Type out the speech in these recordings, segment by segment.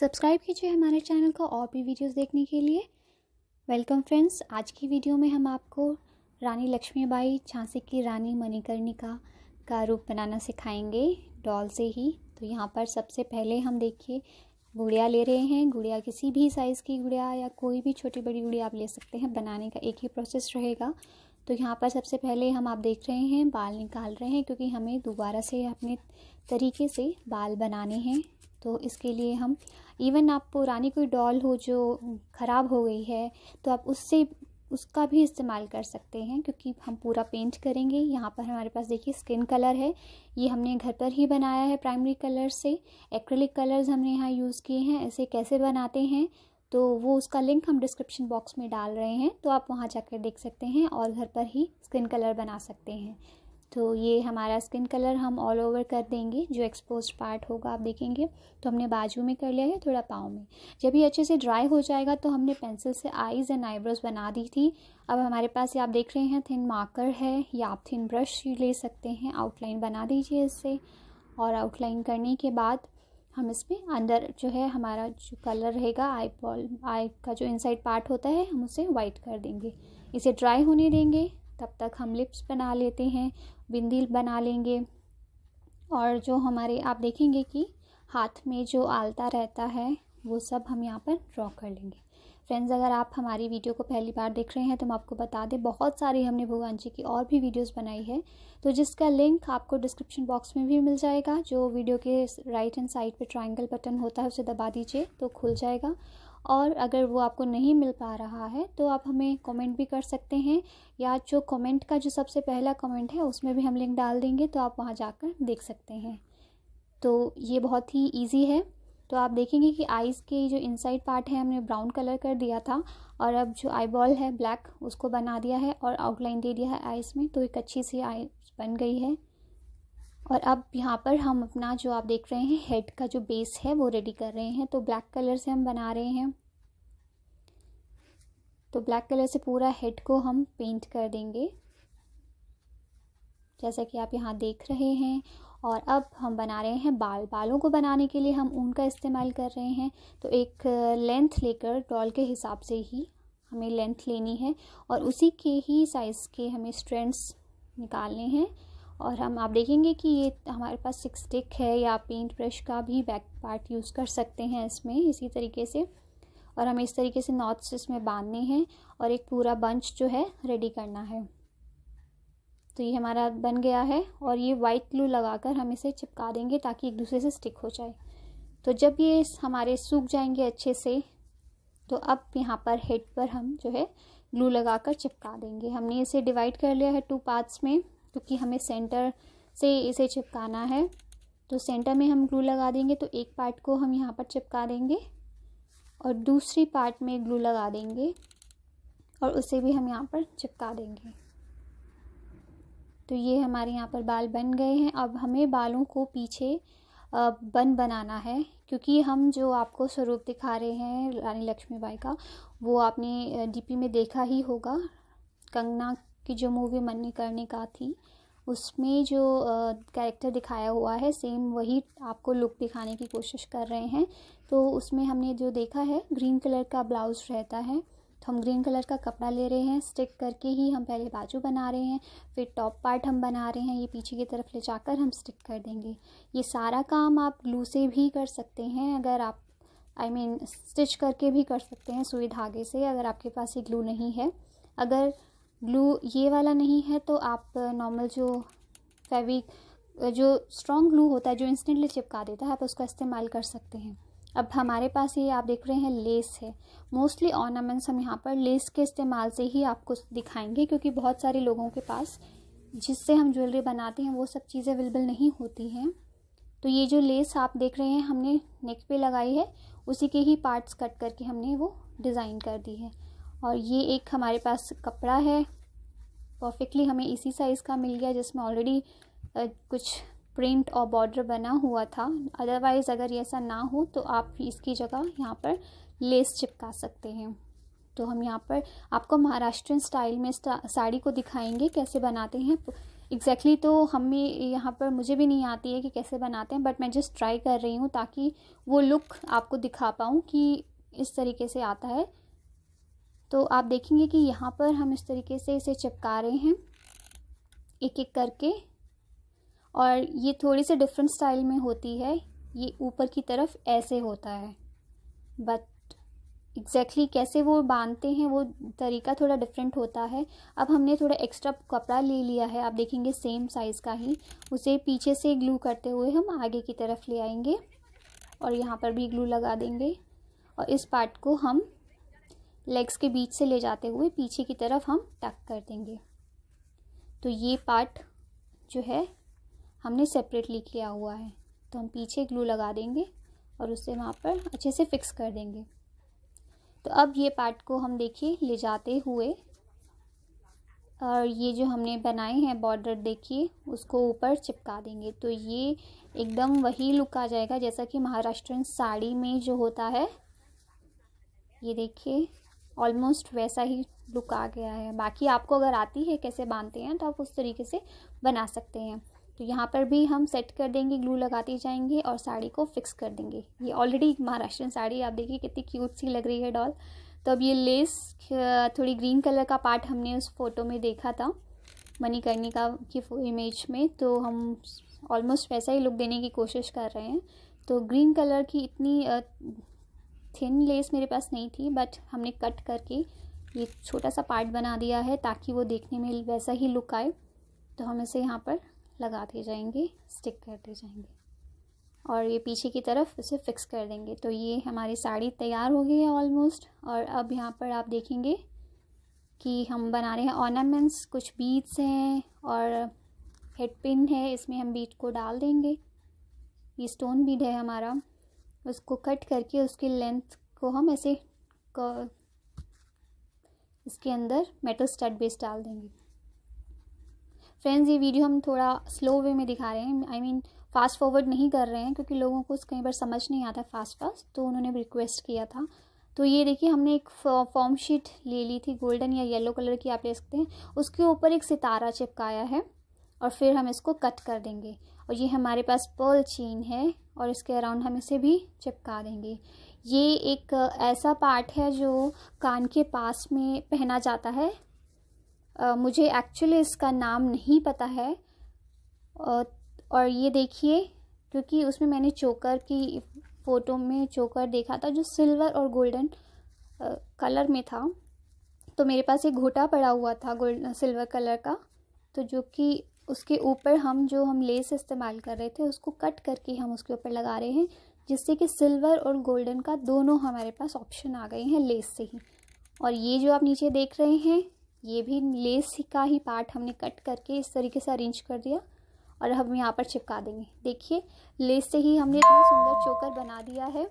subscribe कीजिए हमारे channel को और भी वीडियोस देखने के लिए वेलकम फ्रेंड्स आज की वीडियो में हम आपको रानी लक्ष्मीबाई झांसी की रानी मणिकर्णिका का रूप बनाना सिखाएंगे डॉल से ही तो यहाँ पर सबसे पहले हम देखिए गुड़िया ले रहे हैं गुड़िया किसी भी साइज़ की गुड़िया या कोई भी छोटी बड़ी गुड़िया आप ले सकते हैं बनाने का एक ही प्रोसेस रहेगा तो यहाँ पर सबसे पहले हम आप देख रहे हैं बाल निकाल रहे हैं क्योंकि हमें दोबारा से अपने तरीके से बाल बनाने हैं तो इसके लिए हम इवन आप पुरानी कोई डॉल हो जो ख़राब हो गई है तो आप उससे उसका भी इस्तेमाल कर सकते हैं क्योंकि हम पूरा पेंट करेंगे यहाँ पर हमारे पास देखिए स्किन कलर है ये हमने घर पर ही बनाया है प्राइमरी कलर से एक्रेलिक कलर्स हमने यहाँ यूज़ किए हैं ऐसे कैसे बनाते हैं तो वो उसका लिंक हम डिस्क्रिप्शन बॉक्स में डाल रहे हैं तो आप वहाँ जाकर देख सकते हैं और घर पर ही स्किन कलर बना सकते हैं तो ये हमारा स्किन कलर हम ऑल ओवर कर देंगे जो एक्सपोज पार्ट होगा आप देखेंगे तो हमने बाजू में कर लिया है थोड़ा पाँव में जब ये अच्छे से ड्राई हो जाएगा तो हमने पेंसिल से आईज़ एंड आईब्रोज बना दी थी अब हमारे पास ये आप देख रहे हैं थिन मार्कर है या आप थिन ब्रश ले सकते हैं आउटलाइन बना दीजिए इससे और आउटलाइन करने के बाद हम इसमें अंदर जो है हमारा जो कलर रहेगा आई बॉल आई का जो इनसाइड पार्ट होता है हम उसे वाइट कर देंगे इसे ड्राई होने देंगे तब तक हम लिप्स बना लेते हैं बिंदी बना लेंगे और जो हमारे आप देखेंगे कि हाथ में जो आलता रहता है वो सब हम यहाँ पर ड्रॉ कर लेंगे फ्रेंड्स अगर आप हमारी वीडियो को पहली बार देख रहे हैं तो हम आपको बता दें बहुत सारी हमने भगवान जी की और भी वीडियोस बनाई है तो जिसका लिंक आपको डिस्क्रिप्शन बॉक्स में भी मिल जाएगा जो वीडियो के राइट हैंड साइड पे ट्रायंगल बटन होता है उसे दबा दीजिए तो खुल जाएगा और अगर वो आपको नहीं मिल पा रहा है तो आप हमें कमेंट भी कर सकते हैं या जो कमेंट का जो सबसे पहला कमेंट है उसमें भी हम लिंक डाल देंगे तो आप वहाँ जाकर देख सकते हैं तो ये बहुत ही ईजी है तो आप देखेंगे कि आइज़ के जो इनसाइड पार्ट है हमने ब्राउन कलर कर दिया था और अब जो आई बॉल है ब्लैक उसको बना दिया है और आउटलाइन दे दिया है आइज़ में तो एक अच्छी सी आई बन गई है और अब यहाँ पर हम अपना जो आप देख रहे हैं हेड का जो बेस है वो रेडी कर रहे हैं तो ब्लैक कलर से हम बना रहे हैं तो ब्लैक कलर से पूरा हेड को हम पेंट कर देंगे जैसा कि आप यहाँ देख रहे हैं और अब हम बना रहे हैं बाल बालों को बनाने के लिए हम ऊन का इस्तेमाल कर रहे हैं तो एक लेंथ uh, लेकर डॉल के हिसाब से ही हमें लेंथ लेनी है और उसी के ही साइज़ के हमें स्ट्रेंड्स निकालने हैं और हम आप देखेंगे कि ये हमारे पास सिक्स स्टिक है या पेंट ब्रश का भी बैक पार्ट यूज़ कर सकते हैं इसमें इसी तरीके से और हमें इस तरीके से नॉट्स इसमें बांधने हैं और एक पूरा बंच जो है रेडी करना है तो ये हमारा बन गया है और ये वाइट ग्लू लगाकर हम इसे चिपका देंगे ताकि एक दूसरे से स्टिक हो जाए तो जब ये हमारे सूख जाएंगे अच्छे से तो अब यहाँ पर हेड पर हम जो है ग्लू लगाकर चिपका देंगे हमने इसे डिवाइड कर लिया है टू पार्ट्स में क्योंकि हमें सेंटर से इसे चिपकाना है तो सेंटर में हम ग्लू लगा देंगे तो एक पार्ट को हम यहाँ पर चिपका देंगे और दूसरी पार्ट में ग्लू लगा देंगे और उसे भी हम यहाँ पर चिपका देंगे तो ये हमारे यहाँ पर बाल बन गए हैं अब हमें बालों को पीछे बन बनाना है क्योंकि हम जो आपको स्वरूप दिखा रहे हैं रानी लक्ष्मी बाई का वो आपने डीपी में देखा ही होगा कंगना की जो मूवी करने का थी उसमें जो कैरेक्टर दिखाया हुआ है सेम वही आपको लुक दिखाने की कोशिश कर रहे हैं तो उसमें हमने जो देखा है ग्रीन कलर का ब्लाउज रहता है तो हम ग्रीन कलर का कपड़ा ले रहे हैं स्टिक करके ही हम पहले बाजू बना रहे हैं फिर टॉप पार्ट हम बना रहे हैं ये पीछे की तरफ ले जाकर हम स्टिक कर देंगे ये सारा काम आप ग्लू से भी कर सकते हैं अगर आप आई मीन स्टिच करके भी कर सकते हैं सुई धागे से अगर आपके पास ये ग्लू नहीं है अगर ग्लू ये वाला नहीं है तो आप नॉर्मल जो फेविक जो स्ट्रॉन्ग ग्लू होता है जो इंस्टेंटली चिपका देता है आप उसका इस्तेमाल कर सकते हैं अब हमारे पास ये आप देख रहे हैं लेस है मोस्टली ऑर्नामेंट्स हम यहाँ पर लेस के इस्तेमाल से ही आपको दिखाएंगे क्योंकि बहुत सारे लोगों के पास जिससे हम ज्वेलरी बनाते हैं वो सब चीज़ें अवेलेबल नहीं होती हैं तो ये जो लेस आप देख रहे हैं हमने नेक पे लगाई है उसी के ही पार्ट्स कट करके हमने वो डिज़ाइन कर दी है और ये एक हमारे पास कपड़ा है परफेक्टली हमें इसी साइज़ का मिल गया जिसमें ऑलरेडी कुछ प्रिंट और बॉर्डर बना हुआ था अदरवाइज़ अगर ऐसा ना हो तो आप इसकी जगह यहाँ पर लेस चिपका सकते हैं तो हम यहाँ पर आपको महाराष्ट्रियन स्टाइल में साड़ी को दिखाएंगे कैसे बनाते हैं एग्जैक्टली exactly तो हमें यहाँ पर मुझे भी नहीं आती है कि कैसे बनाते हैं बट मैं जस्ट ट्राई कर रही हूँ ताकि वो लुक आपको दिखा पाऊँ कि इस तरीके से आता है तो आप देखेंगे कि यहाँ पर हम इस तरीके से इसे चिपका रहे हैं एक एक करके और ये थोड़ी सी डिफरेंट स्टाइल में होती है ये ऊपर की तरफ ऐसे होता है बट एग्जैक्टली exactly कैसे वो बांधते हैं वो तरीका थोड़ा डिफरेंट होता है अब हमने थोड़ा एक्स्ट्रा कपड़ा ले लिया है आप देखेंगे सेम साइज़ का ही उसे पीछे से ग्लू करते हुए हम आगे की तरफ ले आएंगे और यहाँ पर भी ग्लू लगा देंगे और इस पार्ट को हम लेग्स के बीच से ले जाते हुए पीछे की तरफ हम टक कर देंगे तो ये पार्ट जो है हमने सेपरेटली किया हुआ है तो हम पीछे ग्लू लगा देंगे और उसे वहाँ पर अच्छे से फिक्स कर देंगे तो अब ये पार्ट को हम देखिए ले जाते हुए और ये जो हमने बनाए हैं बॉर्डर देखिए उसको ऊपर चिपका देंगे तो ये एकदम वही लुक आ जाएगा जैसा कि महाराष्ट्रन साड़ी में जो होता है ये देखिए ऑलमोस्ट वैसा ही लुक आ गया है बाकी आपको अगर आती है कैसे बांधते हैं तो आप उस तरीके से बना सकते हैं तो यहाँ पर भी हम सेट कर देंगे ग्लू लगाते जाएंगे और साड़ी को फिक्स कर देंगे ये ऑलरेडी महाराष्ट्रियन साड़ी आप देखिए कितनी क्यूट सी लग रही है डॉल तो अब ये लेस थोड़ी ग्रीन कलर का पार्ट हमने उस फोटो में देखा था मनी करनी का की इमेज में तो हम ऑलमोस्ट वैसा ही लुक देने की कोशिश कर रहे हैं तो ग्रीन कलर की इतनी थिन लेस मेरे पास नहीं थी बट हमने कट करके ये छोटा सा पार्ट बना दिया है ताकि वो देखने में वैसा ही लुक आए तो हम इसे यहाँ पर लगाते जाएंगे स्टिक करते जाएंगे और ये पीछे की तरफ इसे फिक्स कर देंगे तो ये हमारी साड़ी तैयार हो गई है ऑलमोस्ट और अब यहाँ पर आप देखेंगे कि हम बना रहे हैं ऑर्नामेंट्स कुछ बीट्स हैं और हेड पिन है इसमें हम बीट को डाल देंगे ये स्टोन बीड है हमारा उसको कट करके उसकी लेंथ को हम ऐसे इसके अंदर मेटल स्टड बेस डाल देंगे फ्रेंड्स ये वीडियो हम थोड़ा स्लो वे में दिखा रहे हैं आई मीन फास्ट फॉरवर्ड नहीं कर रहे हैं क्योंकि लोगों को कई बार समझ नहीं आता फास्ट फास्ट तो उन्होंने रिक्वेस्ट किया था तो ये देखिए हमने एक फॉर्म शीट ले ली थी गोल्डन या येलो कलर की आप ले सकते हैं उसके ऊपर एक सितारा चिपकाया है और फिर हम इसको कट कर देंगे और ये हमारे पास पर्ल चेन है और इसके अराउंड हम इसे भी चिपका देंगे ये एक ऐसा पार्ट है जो कान के पास में पहना जाता है आ, मुझे एक्चुअली इसका नाम नहीं पता है और ये देखिए क्योंकि उसमें मैंने चोकर की फ़ोटो में चोकर देखा था जो सिल्वर और गोल्डन कलर में था तो मेरे पास एक घोटा पड़ा हुआ था गोल्ड सिल्वर कलर का तो जो कि उसके ऊपर हम जो हम लेस इस्तेमाल कर रहे थे उसको कट करके हम उसके ऊपर लगा रहे हैं जिससे कि सिल्वर और गोल्डन का दोनों हमारे पास ऑप्शन आ गए हैं लेस से ही और ये जो आप नीचे देख रहे हैं ये भी लेस का ही पार्ट हमने कट करके इस तरीके से अरेंज कर दिया और हम यहाँ पर चिपका देंगे देखिए लेस से ही हमने इतना सुंदर चोकर बना दिया है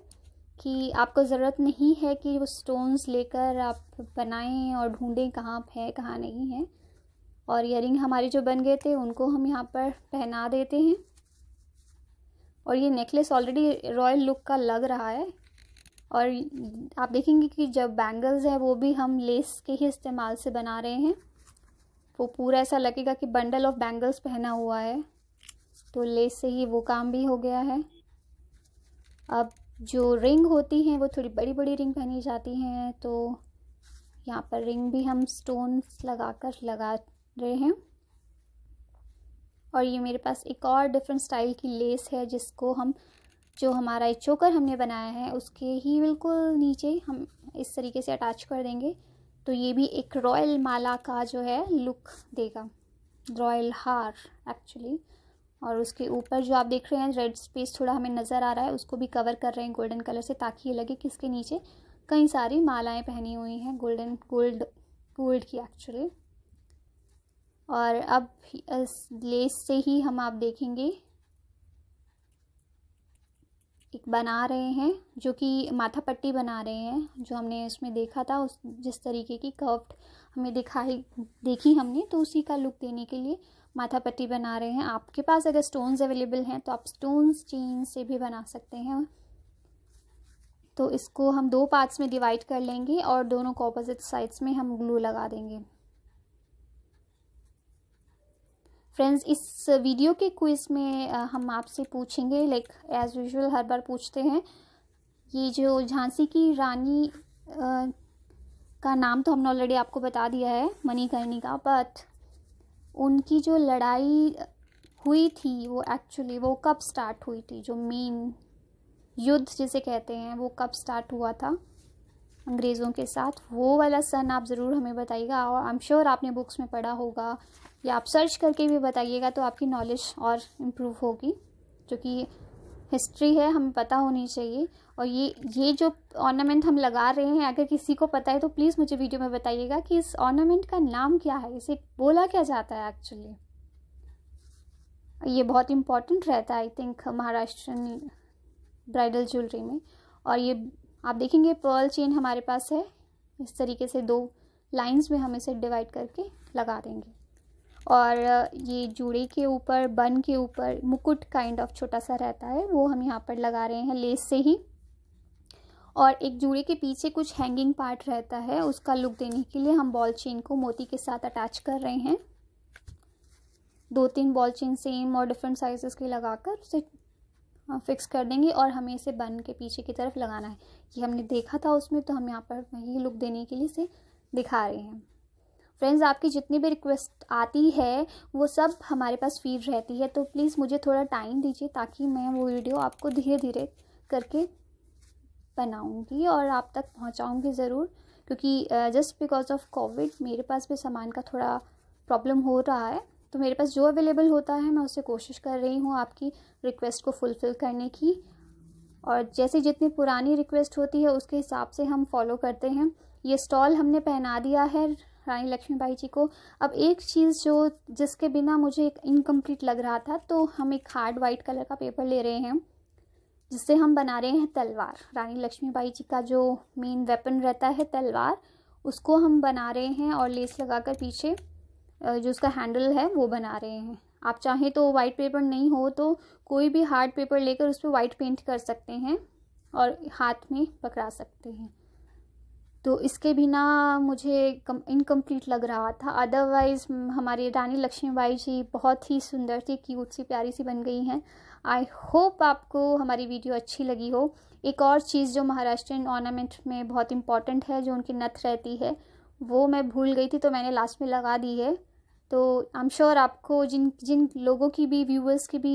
कि आपको ज़रूरत नहीं है कि वो स्टोन्स लेकर आप बनाएं और ढूंढें कहाँ है कहाँ नहीं है और इयरिंग हमारे जो बन गए थे उनको हम यहाँ पर पहना देते हैं और ये नेकलेस ऑलरेडी रॉयल लुक का लग रहा है और आप देखेंगे कि जब बैंगल्स है वो भी हम लेस के ही इस्तेमाल से बना रहे हैं वो पूरा ऐसा लगेगा कि बंडल ऑफ बैंगल्स पहना हुआ है तो लेस से ही वो काम भी हो गया है अब जो रिंग होती हैं वो थोड़ी बड़ी बड़ी रिंग पहनी जाती हैं तो यहाँ पर रिंग भी हम स्टोन्स लगाकर लगा रहे हैं और ये मेरे पास एक और डिफरेंट स्टाइल की लेस है जिसको हम जो हमारा चोकर हमने बनाया है उसके ही बिल्कुल नीचे हम इस तरीके से अटैच कर देंगे तो ये भी एक रॉयल माला का जो है लुक देगा रॉयल हार एक्चुअली और उसके ऊपर जो आप देख रहे हैं रेड स्पेस थोड़ा हमें नज़र आ रहा है उसको भी कवर कर रहे हैं गोल्डन कलर से ताकि ये लगे कि इसके नीचे कई सारी मालाएं पहनी हुई हैं गोल्डन गोल्ड गोल्ड की एक्चुअली और अब इस लेस से ही हम आप देखेंगे एक बना रहे हैं जो कि माथा पट्टी बना रहे हैं जो हमने इसमें देखा था उस जिस तरीके की कर्व्ड हमें दिखाई देखी हमने तो उसी का लुक देने के लिए माथा पट्टी बना रहे हैं आपके पास अगर स्टोन्स अवेलेबल हैं तो आप स्टोन्स चेन से भी बना सकते हैं तो इसको हम दो पार्ट्स में डिवाइड कर लेंगे और दोनों को अपोजिट साइड्स में हम ग्लू लगा देंगे फ्रेंड्स इस वीडियो के क्विज में हम आपसे पूछेंगे लाइक एज़ यूजुअल हर बार पूछते हैं ये जो झांसी की रानी का नाम तो हमने ऑलरेडी आपको बता दिया है मणिकर्णी का बट उनकी जो लड़ाई हुई थी वो एक्चुअली वो कब स्टार्ट हुई थी जो मेन युद्ध जिसे कहते हैं वो कब स्टार्ट हुआ था अंग्रेज़ों के साथ वो वाला सन आप ज़रूर हमें बताइएगा और आई एम श्योर आपने बुक्स में पढ़ा होगा या आप सर्च करके भी बताइएगा तो आपकी नॉलेज और इम्प्रूव होगी जो कि हिस्ट्री है हमें पता होनी चाहिए और ये ये जो ऑर्नामेंट हम लगा रहे हैं अगर किसी को पता है तो प्लीज़ मुझे वीडियो में बताइएगा कि इस ऑर्नामेंट का नाम क्या है इसे बोला क्या जाता है एक्चुअली ये बहुत इम्पॉर्टेंट रहता है I think Maharashtra bridal jewellery में और ये आप देखेंगे पर्ल चेन हमारे पास है इस तरीके से दो लाइंस में हम इसे डिवाइड करके लगा देंगे और ये जूड़े के ऊपर बन के ऊपर मुकुट काइंड ऑफ छोटा सा रहता है वो हम यहाँ पर लगा रहे हैं लेस से ही और एक जूड़े के पीछे कुछ हैंगिंग पार्ट रहता है उसका लुक देने के लिए हम बॉल चेन को मोती के साथ अटैच कर रहे हैं दो तीन बॉल चेन सेम और डिफरेंट साइजेस के लगाकर उसे फिक्स कर देंगे और हमें इसे बन के पीछे की तरफ लगाना है ये हमने देखा था उसमें तो हम यहाँ पर वही लुक देने के लिए इसे दिखा रहे हैं फ्रेंड्स आपकी जितनी भी रिक्वेस्ट आती है वो सब हमारे पास फीड रहती है तो प्लीज़ मुझे थोड़ा टाइम दीजिए ताकि मैं वो वीडियो आपको धीरे धीरे करके बनाऊँगी और आप तक पहुँचाऊँगी ज़रूर क्योंकि जस्ट बिकॉज ऑफ कोविड मेरे पास भी सामान का थोड़ा प्रॉब्लम हो रहा है तो मेरे पास जो अवेलेबल होता है मैं उसे कोशिश कर रही हूँ आपकी रिक्वेस्ट को फुलफ़िल करने की और जैसे जितनी पुरानी रिक्वेस्ट होती है उसके हिसाब से हम फॉलो करते हैं ये स्टॉल हमने पहना दिया है रानी लक्ष्मीबाई जी को अब एक चीज़ जो जिसके बिना मुझे एक इनकम्प्लीट लग रहा था तो हम एक हार्ड वाइट कलर का पेपर ले रहे हैं जिससे हम बना रहे हैं तलवार रानी लक्ष्मीबाई जी का जो मेन वेपन रहता है तलवार उसको हम बना रहे हैं और लेस लगाकर पीछे जो उसका हैंडल है वो बना रहे हैं आप चाहें तो वाइट पेपर नहीं हो तो कोई भी हार्ड पेपर लेकर उस पर वाइट पेंट कर सकते हैं और हाथ में पकड़ा सकते हैं तो इसके बिना मुझे कम इनकम्प्लीट लग रहा था अदरवाइज़ हमारी रानी लक्ष्मीबाई जी बहुत ही सुंदर थी क्यूट सी प्यारी सी बन गई हैं आई होप आपको हमारी वीडियो अच्छी लगी हो एक और चीज़ जो महाराष्ट्रियन ऑर्नामेंट में बहुत इंपॉर्टेंट है जो उनकी नथ रहती है वो मैं भूल गई थी तो मैंने लास्ट में लगा दी है तो आई एम श्योर आपको जिन जिन लोगों की भी व्यूवर्स की भी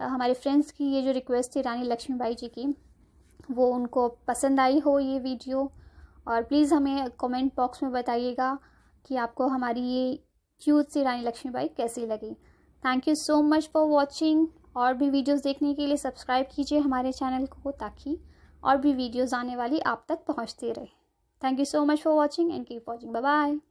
हमारे फ्रेंड्स की ये जो रिक्वेस्ट थी रानी लक्ष्मीबाई जी की वो उनको पसंद आई हो ये वीडियो और प्लीज़ हमें कमेंट बॉक्स में बताइएगा कि आपको हमारी ये क्यूट सी रानी लक्ष्मीबाई कैसी लगी thank you so much for watching और भी वीडियोस देखने के लिए सब्सक्राइब कीजिए हमारे चैनल को ताकि और भी वीडियोस आने वाली आप तक पहुंचती रहे thank you so much for watching and keep watching bye bye